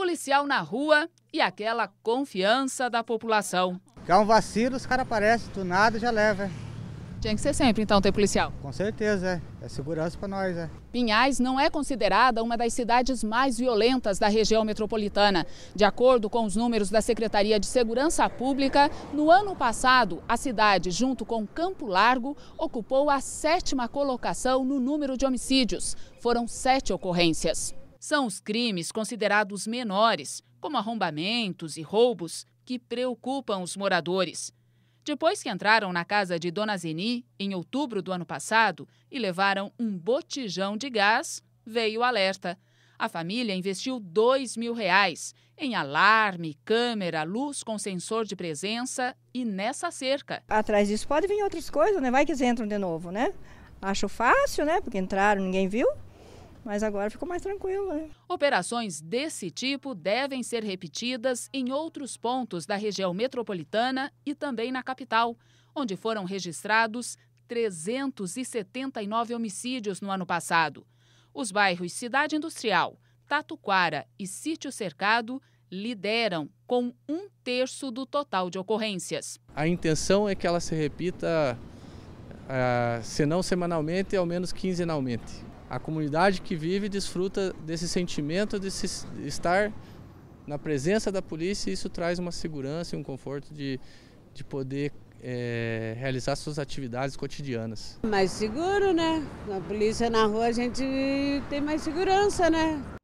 policial na rua e aquela confiança da população. é um vacilo, os caras aparecem do nada já leva. É. Tinha que ser sempre, então, ter policial. Com certeza, é. É segurança para nós, é. Pinhais não é considerada uma das cidades mais violentas da região metropolitana. De acordo com os números da Secretaria de Segurança Pública, no ano passado, a cidade, junto com Campo Largo, ocupou a sétima colocação no número de homicídios. Foram sete ocorrências. São os crimes considerados menores, como arrombamentos e roubos, que preocupam os moradores. Depois que entraram na casa de Dona Zeni, em outubro do ano passado, e levaram um botijão de gás, veio o alerta. A família investiu dois mil reais em alarme, câmera, luz com sensor de presença e nessa cerca. Atrás disso pode vir outras coisas, né? Vai que eles entram de novo, né? Acho fácil, né? Porque entraram, ninguém viu. Mas agora ficou mais tranquilo. Né? Operações desse tipo devem ser repetidas em outros pontos da região metropolitana e também na capital, onde foram registrados 379 homicídios no ano passado. Os bairros Cidade Industrial, Tatuquara e Sítio Cercado lideram com um terço do total de ocorrências. A intenção é que ela se repita, ah, se não semanalmente, ao menos quinzenalmente. A comunidade que vive desfruta desse sentimento de estar na presença da polícia e isso traz uma segurança e um conforto de, de poder é, realizar suas atividades cotidianas. Mais seguro, né? A polícia na rua a gente tem mais segurança, né?